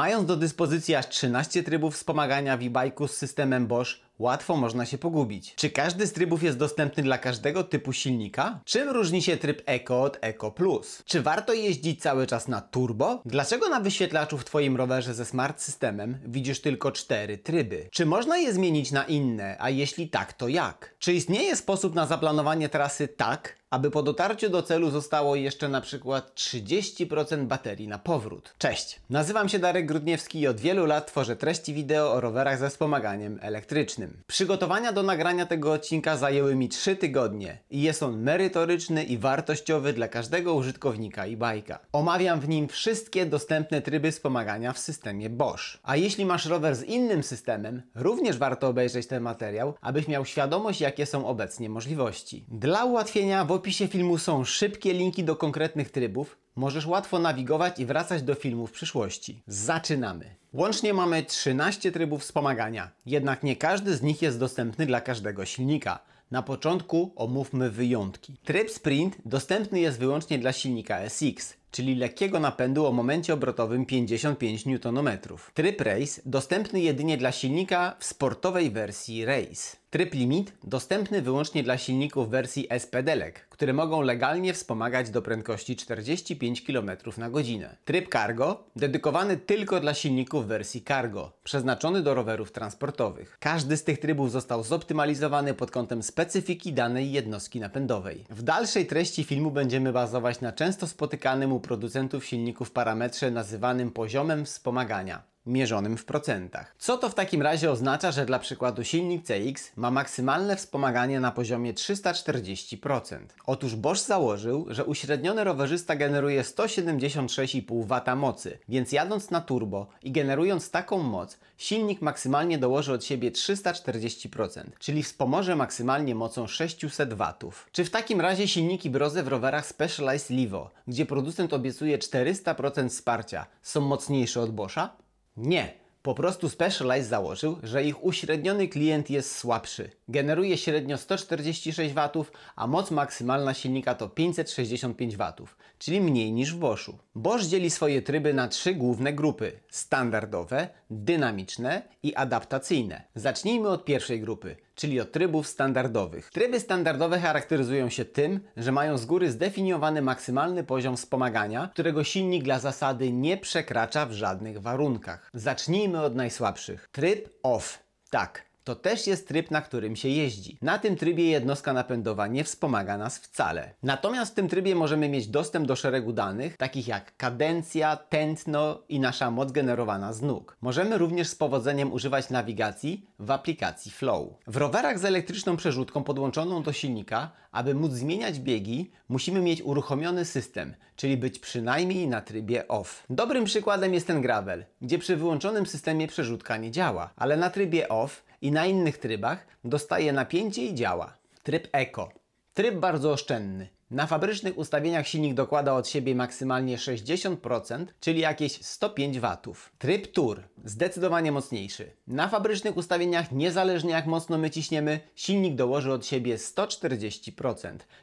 Mając do dyspozycji aż 13 trybów wspomagania w z systemem Bosch, łatwo można się pogubić. Czy każdy z trybów jest dostępny dla każdego typu silnika? Czym różni się tryb Eco od Eco Plus? Czy warto jeździć cały czas na turbo? Dlaczego na wyświetlaczu w Twoim rowerze ze smart systemem widzisz tylko cztery tryby? Czy można je zmienić na inne, a jeśli tak, to jak? Czy istnieje sposób na zaplanowanie trasy tak, aby po dotarciu do celu zostało jeszcze na przykład 30% baterii na powrót. Cześć, nazywam się Darek Grudniewski i od wielu lat tworzę treści wideo o rowerach ze wspomaganiem elektrycznym. Przygotowania do nagrania tego odcinka zajęły mi 3 tygodnie i jest on merytoryczny i wartościowy dla każdego użytkownika i bajka. Omawiam w nim wszystkie dostępne tryby wspomagania w systemie Bosch. A jeśli masz rower z innym systemem, również warto obejrzeć ten materiał, abyś miał świadomość jakie są obecnie możliwości. Dla ułatwienia w opisie filmu są szybkie linki do konkretnych trybów. Możesz łatwo nawigować i wracać do filmu w przyszłości. Zaczynamy! Łącznie mamy 13 trybów wspomagania, jednak nie każdy z nich jest dostępny dla każdego silnika. Na początku omówmy wyjątki. Tryb Sprint dostępny jest wyłącznie dla silnika SX, czyli lekkiego napędu o momencie obrotowym 55 Nm. Tryb Race dostępny jedynie dla silnika w sportowej wersji Race. Tryb limit dostępny wyłącznie dla silników wersji SPD-lek, które mogą legalnie wspomagać do prędkości 45 km na godzinę. Tryb cargo dedykowany tylko dla silników wersji cargo, przeznaczony do rowerów transportowych. Każdy z tych trybów został zoptymalizowany pod kątem specyfiki danej jednostki napędowej. W dalszej treści filmu będziemy bazować na często spotykanym u producentów silników parametrze nazywanym poziomem wspomagania mierzonym w procentach. Co to w takim razie oznacza, że dla przykładu silnik CX ma maksymalne wspomaganie na poziomie 340%? Otóż Bosch założył, że uśredniony rowerzysta generuje 176,5 W mocy, więc jadąc na turbo i generując taką moc, silnik maksymalnie dołoży od siebie 340%, czyli wspomoże maksymalnie mocą 600 W. Czy w takim razie silniki Broze w rowerach Specialized Livo, gdzie producent obiecuje 400% wsparcia, są mocniejsze od Boscha? Nie. Po prostu Specialized założył, że ich uśredniony klient jest słabszy. Generuje średnio 146 W, a moc maksymalna silnika to 565 W, czyli mniej niż w Boschu. Bosch dzieli swoje tryby na trzy główne grupy: standardowe, dynamiczne i adaptacyjne. Zacznijmy od pierwszej grupy czyli od trybów standardowych. Tryby standardowe charakteryzują się tym, że mają z góry zdefiniowany maksymalny poziom wspomagania, którego silnik dla zasady nie przekracza w żadnych warunkach. Zacznijmy od najsłabszych. Tryb OFF. Tak, to też jest tryb, na którym się jeździ. Na tym trybie jednostka napędowa nie wspomaga nas wcale. Natomiast w tym trybie możemy mieć dostęp do szeregu danych, takich jak kadencja, tętno i nasza moc generowana z nóg. Możemy również z powodzeniem używać nawigacji w aplikacji Flow. W rowerach z elektryczną przerzutką podłączoną do silnika, aby móc zmieniać biegi, musimy mieć uruchomiony system, czyli być przynajmniej na trybie off. Dobrym przykładem jest ten gravel, gdzie przy wyłączonym systemie przerzutka nie działa, ale na trybie off i na innych trybach dostaje napięcie i działa. Tryb Eco. Tryb bardzo oszczędny. Na fabrycznych ustawieniach silnik dokłada od siebie maksymalnie 60%, czyli jakieś 105 W. Tryb Tour zdecydowanie mocniejszy. Na fabrycznych ustawieniach, niezależnie jak mocno my ciśniemy, silnik dołoży od siebie 140%,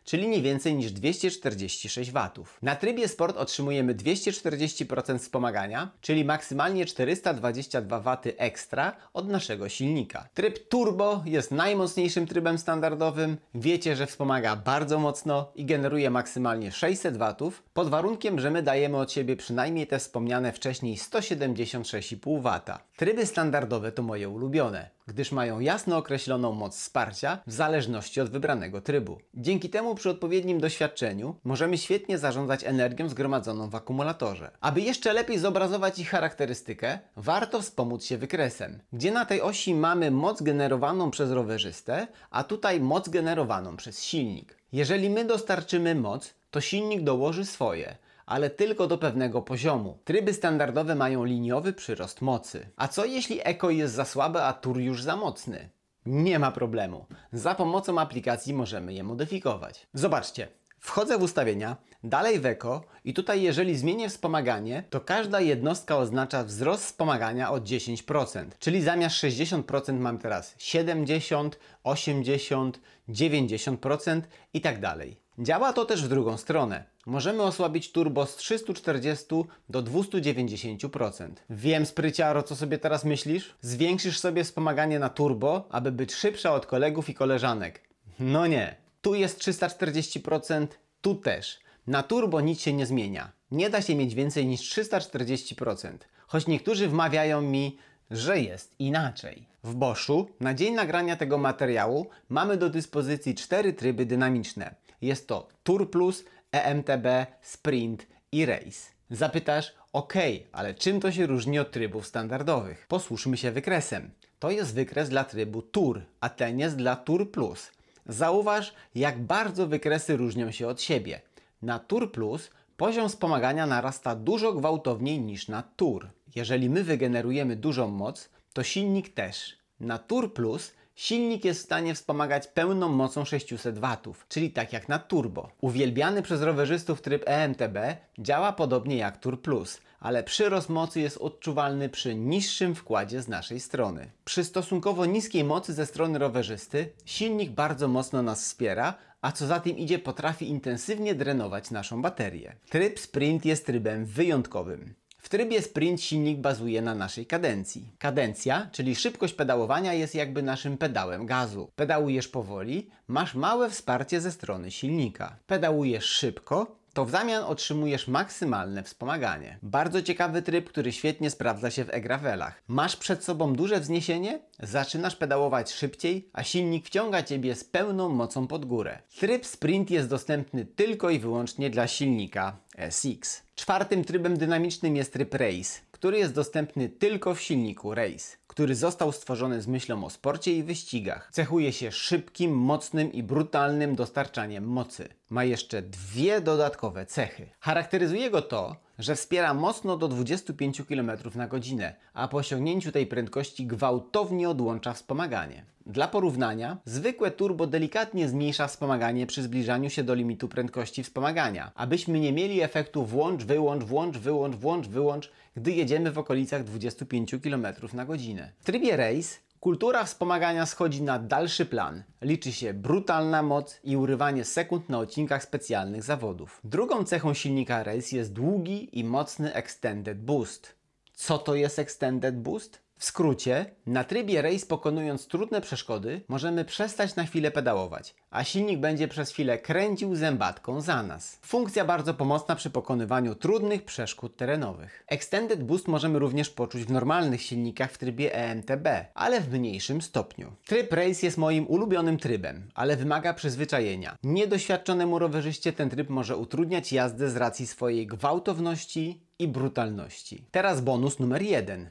czyli nie więcej niż 246 W. Na trybie Sport otrzymujemy 240% wspomagania, czyli maksymalnie 422 W ekstra od naszego silnika. Tryb Turbo jest najmocniejszym trybem standardowym. Wiecie, że wspomaga bardzo mocno i generalnie generuje maksymalnie 600 W pod warunkiem, że my dajemy od siebie przynajmniej te wspomniane wcześniej 176,5 W. Tryby standardowe to moje ulubione, gdyż mają jasno określoną moc wsparcia w zależności od wybranego trybu. Dzięki temu przy odpowiednim doświadczeniu możemy świetnie zarządzać energią zgromadzoną w akumulatorze. Aby jeszcze lepiej zobrazować ich charakterystykę, warto wspomóc się wykresem, gdzie na tej osi mamy moc generowaną przez rowerzystę, a tutaj moc generowaną przez silnik. Jeżeli my dostarczymy moc, to silnik dołoży swoje, ale tylko do pewnego poziomu. Tryby standardowe mają liniowy przyrost mocy. A co jeśli Eco jest za słabe, a Tur już za mocny? Nie ma problemu. Za pomocą aplikacji możemy je modyfikować. Zobaczcie. Wchodzę w ustawienia, dalej w Eco i tutaj jeżeli zmienię wspomaganie, to każda jednostka oznacza wzrost wspomagania o 10%, czyli zamiast 60% mam teraz 70, 80, 90% i tak dalej. Działa to też w drugą stronę. Możemy osłabić turbo z 340 do 290%. Wiem, spryciaro, co sobie teraz myślisz? Zwiększysz sobie wspomaganie na turbo, aby być szybsza od kolegów i koleżanek. No nie. Tu jest 340%, tu też. Na turbo nic się nie zmienia. Nie da się mieć więcej niż 340%. Choć niektórzy wmawiają mi, że jest inaczej. W Boschu na dzień nagrania tego materiału mamy do dyspozycji cztery tryby dynamiczne. Jest to Tour Plus, EMTB, Sprint i Race. Zapytasz, ok, ale czym to się różni od trybów standardowych? Posłuszmy się wykresem. To jest wykres dla trybu Tour, a ten jest dla Tour Plus. Zauważ, jak bardzo wykresy różnią się od siebie. Na Tour Plus poziom wspomagania narasta dużo gwałtowniej niż na Tour. Jeżeli my wygenerujemy dużą moc, to silnik też. Na Tour Plus Silnik jest w stanie wspomagać pełną mocą 600 W, czyli tak jak na turbo. Uwielbiany przez rowerzystów tryb EMTB działa podobnie jak Tour Plus, ale przyrost mocy jest odczuwalny przy niższym wkładzie z naszej strony. Przy stosunkowo niskiej mocy ze strony rowerzysty silnik bardzo mocno nas wspiera, a co za tym idzie potrafi intensywnie drenować naszą baterię. Tryb Sprint jest trybem wyjątkowym. W trybie sprint silnik bazuje na naszej kadencji. Kadencja, czyli szybkość pedałowania jest jakby naszym pedałem gazu. Pedałujesz powoli, masz małe wsparcie ze strony silnika. Pedałujesz szybko, to w zamian otrzymujesz maksymalne wspomaganie. Bardzo ciekawy tryb, który świetnie sprawdza się w e-gravelach. Masz przed sobą duże wzniesienie, zaczynasz pedałować szybciej, a silnik wciąga Ciebie z pełną mocą pod górę. Tryb sprint jest dostępny tylko i wyłącznie dla silnika SX. Czwartym trybem dynamicznym jest tryb race który jest dostępny tylko w silniku Race, który został stworzony z myślą o sporcie i wyścigach. Cechuje się szybkim, mocnym i brutalnym dostarczaniem mocy. Ma jeszcze dwie dodatkowe cechy. Charakteryzuje go to, że wspiera mocno do 25 km na godzinę, a po osiągnięciu tej prędkości gwałtownie odłącza wspomaganie. Dla porównania, zwykłe turbo delikatnie zmniejsza wspomaganie przy zbliżaniu się do limitu prędkości wspomagania, abyśmy nie mieli efektu włącz, wyłącz, włącz, wyłącz, włącz, wyłącz, gdy jedziemy w okolicach 25 km na godzinę. W trybie race Kultura wspomagania schodzi na dalszy plan. Liczy się brutalna moc i urywanie sekund na odcinkach specjalnych zawodów. Drugą cechą silnika Race jest długi i mocny Extended Boost. Co to jest Extended Boost? W skrócie, na trybie race pokonując trudne przeszkody, możemy przestać na chwilę pedałować, a silnik będzie przez chwilę kręcił zębatką za nas. Funkcja bardzo pomocna przy pokonywaniu trudnych przeszkód terenowych. Extended Boost możemy również poczuć w normalnych silnikach w trybie EMTB, ale w mniejszym stopniu. Tryb race jest moim ulubionym trybem, ale wymaga przyzwyczajenia. Niedoświadczonemu rowerzyście ten tryb może utrudniać jazdę z racji swojej gwałtowności, i brutalności. Teraz bonus numer jeden.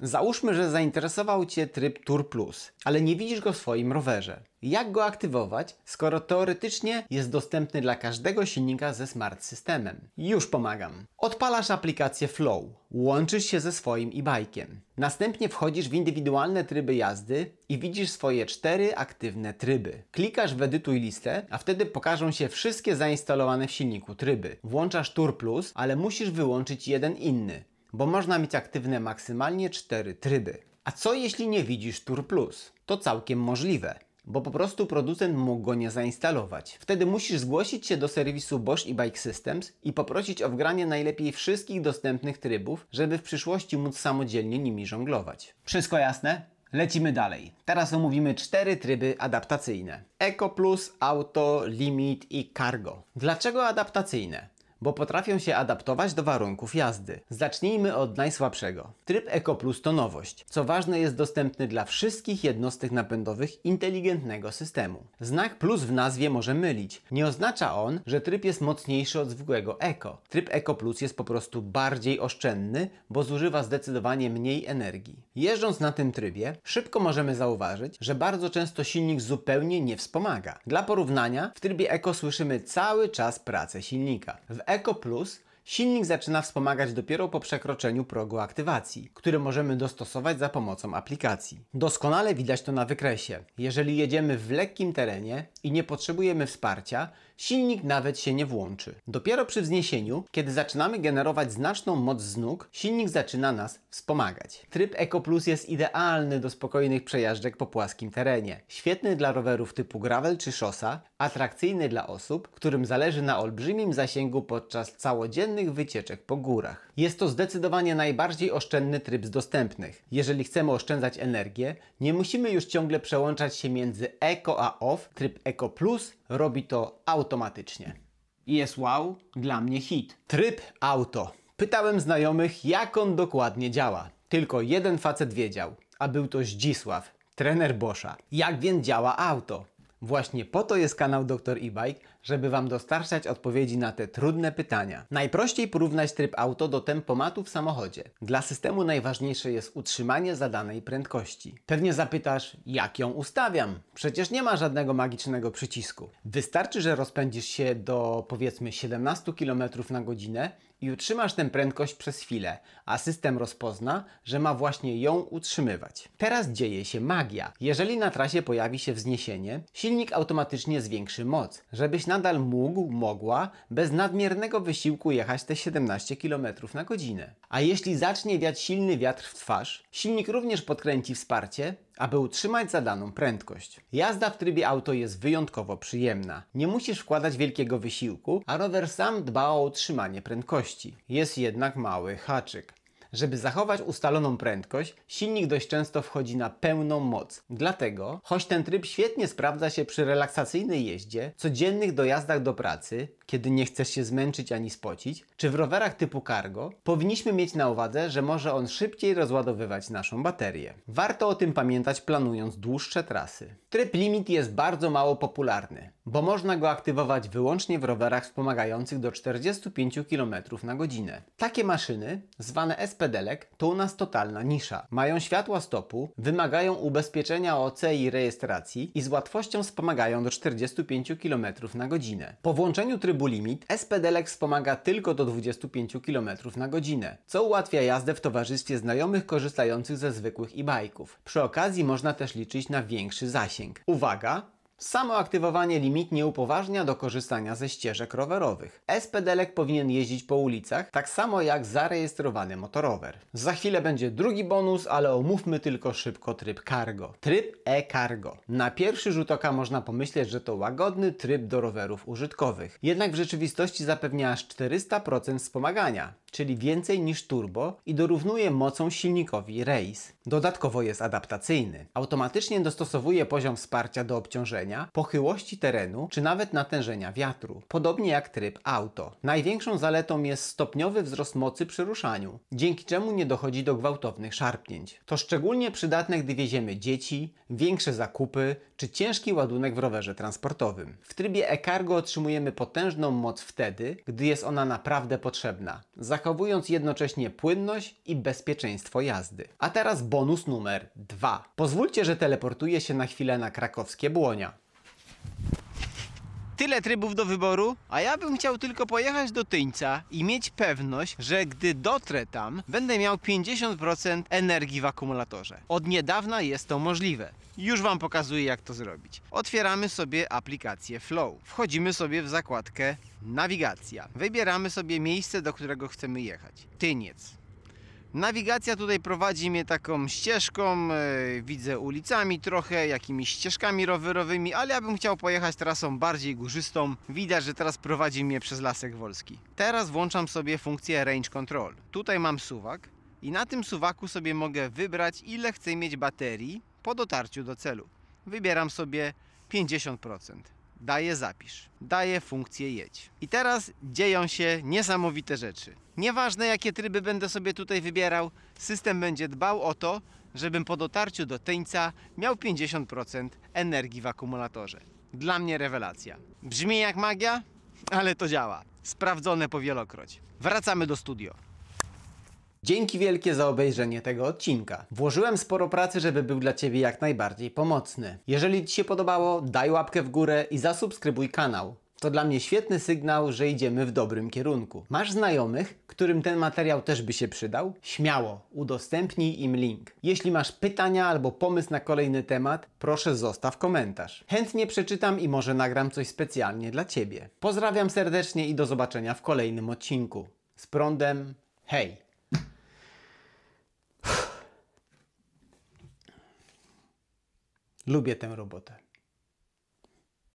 Załóżmy, że zainteresował Cię tryb Tour Plus, ale nie widzisz go w swoim rowerze. Jak go aktywować, skoro teoretycznie jest dostępny dla każdego silnika ze smart systemem? Już pomagam. Odpalasz aplikację Flow, łączysz się ze swoim e-bike'iem. Następnie wchodzisz w indywidualne tryby jazdy i widzisz swoje cztery aktywne tryby. Klikasz w edytuj listę, a wtedy pokażą się wszystkie zainstalowane w silniku tryby. Włączasz Tour Plus, ale musisz wyłączyć jeden inny bo można mieć aktywne maksymalnie 4 tryby. A co jeśli nie widzisz Tour Plus? To całkiem możliwe, bo po prostu producent mógł go nie zainstalować. Wtedy musisz zgłosić się do serwisu Bosch i Bike Systems i poprosić o wgranie najlepiej wszystkich dostępnych trybów, żeby w przyszłości móc samodzielnie nimi żonglować. Wszystko jasne? Lecimy dalej. Teraz omówimy cztery tryby adaptacyjne: Eco Plus, Auto, Limit i Cargo. Dlaczego adaptacyjne? bo potrafią się adaptować do warunków jazdy. Zacznijmy od najsłabszego. Tryb Eco Plus to nowość. Co ważne, jest dostępny dla wszystkich jednostek napędowych inteligentnego systemu. Znak plus w nazwie może mylić. Nie oznacza on, że tryb jest mocniejszy od zwykłego Eco. Tryb Eco Plus jest po prostu bardziej oszczędny, bo zużywa zdecydowanie mniej energii. Jeżdżąc na tym trybie, szybko możemy zauważyć, że bardzo często silnik zupełnie nie wspomaga. Dla porównania, w trybie Eco słyszymy cały czas pracę silnika. W Eco Plus silnik zaczyna wspomagać dopiero po przekroczeniu progu aktywacji, który możemy dostosować za pomocą aplikacji. Doskonale widać to na wykresie. Jeżeli jedziemy w lekkim terenie i nie potrzebujemy wsparcia, silnik nawet się nie włączy. Dopiero przy wzniesieniu, kiedy zaczynamy generować znaczną moc z nóg, silnik zaczyna nas wspomagać. Tryb Eco Plus jest idealny do spokojnych przejażdżek po płaskim terenie. Świetny dla rowerów typu gravel czy szosa, atrakcyjny dla osób, którym zależy na olbrzymim zasięgu podczas całodziennych wycieczek po górach. Jest to zdecydowanie najbardziej oszczędny tryb z dostępnych. Jeżeli chcemy oszczędzać energię, nie musimy już ciągle przełączać się między Eco a Off, tryb Eco Plus robi to automatycznie. I jest wow, dla mnie hit. Tryb auto. Pytałem znajomych, jak on dokładnie działa. Tylko jeden facet wiedział, a był to Zdzisław, trener Bosza. Jak więc działa auto? Właśnie po to jest kanał Dr. E-Bike, żeby Wam dostarczać odpowiedzi na te trudne pytania. Najprościej porównać tryb auto do tempomatu w samochodzie. Dla systemu najważniejsze jest utrzymanie zadanej prędkości. Pewnie zapytasz, jak ją ustawiam? Przecież nie ma żadnego magicznego przycisku. Wystarczy, że rozpędzisz się do powiedzmy 17 km na godzinę i utrzymasz tę prędkość przez chwilę, a system rozpozna, że ma właśnie ją utrzymywać. Teraz dzieje się magia. Jeżeli na trasie pojawi się wzniesienie, silnik automatycznie zwiększy moc, żebyś na nadal mógł, mogła bez nadmiernego wysiłku jechać te 17 km na godzinę. A jeśli zacznie wiać silny wiatr w twarz, silnik również podkręci wsparcie, aby utrzymać zadaną prędkość. Jazda w trybie auto jest wyjątkowo przyjemna. Nie musisz wkładać wielkiego wysiłku, a rower sam dba o utrzymanie prędkości. Jest jednak mały haczyk. Żeby zachować ustaloną prędkość, silnik dość często wchodzi na pełną moc. Dlatego, choć ten tryb świetnie sprawdza się przy relaksacyjnej jeździe, codziennych dojazdach do pracy, kiedy nie chcesz się zmęczyć ani spocić, czy w rowerach typu cargo, powinniśmy mieć na uwadze, że może on szybciej rozładowywać naszą baterię. Warto o tym pamiętać planując dłuższe trasy. Tryb limit jest bardzo mało popularny, bo można go aktywować wyłącznie w rowerach wspomagających do 45 km na godzinę. Takie maszyny, zwane SPDelek, to u nas totalna nisza. Mają światła stopu, wymagają ubezpieczenia OC i rejestracji i z łatwością wspomagają do 45 km na godzinę. Po włączeniu trybu trybu limit SPDLEX wspomaga tylko do 25 km na godzinę, co ułatwia jazdę w towarzystwie znajomych korzystających ze zwykłych e bajków. Przy okazji można też liczyć na większy zasięg. Uwaga! Samo aktywowanie limit nie upoważnia do korzystania ze ścieżek rowerowych. SPDLek powinien jeździć po ulicach, tak samo jak zarejestrowany motorower. Za chwilę będzie drugi bonus, ale omówmy tylko szybko tryb cargo. Tryb e-cargo. Na pierwszy rzut oka można pomyśleć, że to łagodny tryb do rowerów użytkowych. Jednak w rzeczywistości zapewnia aż 400% wspomagania czyli więcej niż turbo i dorównuje mocą silnikowi Race. Dodatkowo jest adaptacyjny. Automatycznie dostosowuje poziom wsparcia do obciążenia, pochyłości terenu czy nawet natężenia wiatru, podobnie jak tryb auto. Największą zaletą jest stopniowy wzrost mocy przy ruszaniu, dzięki czemu nie dochodzi do gwałtownych szarpnięć. To szczególnie przydatne, gdy wieziemy dzieci, większe zakupy czy ciężki ładunek w rowerze transportowym. W trybie e-cargo otrzymujemy potężną moc wtedy, gdy jest ona naprawdę potrzebna, zachowując jednocześnie płynność i bezpieczeństwo jazdy. A teraz bonus numer 2. Pozwólcie, że teleportuję się na chwilę na krakowskie błonia tyle trybów do wyboru, a ja bym chciał tylko pojechać do Tyńca i mieć pewność, że gdy dotrę tam, będę miał 50% energii w akumulatorze. Od niedawna jest to możliwe. Już Wam pokazuję jak to zrobić. Otwieramy sobie aplikację Flow. Wchodzimy sobie w zakładkę Nawigacja. Wybieramy sobie miejsce, do którego chcemy jechać. Tyniec. Nawigacja tutaj prowadzi mnie taką ścieżką, e, widzę ulicami trochę, jakimiś ścieżkami rowerowymi, ale ja bym chciał pojechać trasą bardziej górzystą. Widać, że teraz prowadzi mnie przez Lasek Wolski. Teraz włączam sobie funkcję Range Control. Tutaj mam suwak i na tym suwaku sobie mogę wybrać ile chcę mieć baterii po dotarciu do celu. Wybieram sobie 50% daje zapisz, daje funkcję jedź. I teraz dzieją się niesamowite rzeczy. Nieważne jakie tryby będę sobie tutaj wybierał, system będzie dbał o to, żebym po dotarciu do tyńca miał 50% energii w akumulatorze. Dla mnie rewelacja. Brzmi jak magia, ale to działa. Sprawdzone po wielokroć. Wracamy do studio. Dzięki wielkie za obejrzenie tego odcinka. Włożyłem sporo pracy, żeby był dla Ciebie jak najbardziej pomocny. Jeżeli Ci się podobało, daj łapkę w górę i zasubskrybuj kanał. To dla mnie świetny sygnał, że idziemy w dobrym kierunku. Masz znajomych, którym ten materiał też by się przydał? Śmiało, udostępnij im link. Jeśli masz pytania albo pomysł na kolejny temat, proszę zostaw komentarz. Chętnie przeczytam i może nagram coś specjalnie dla Ciebie. Pozdrawiam serdecznie i do zobaczenia w kolejnym odcinku. Z prądem, hej! Lubię tę robotę.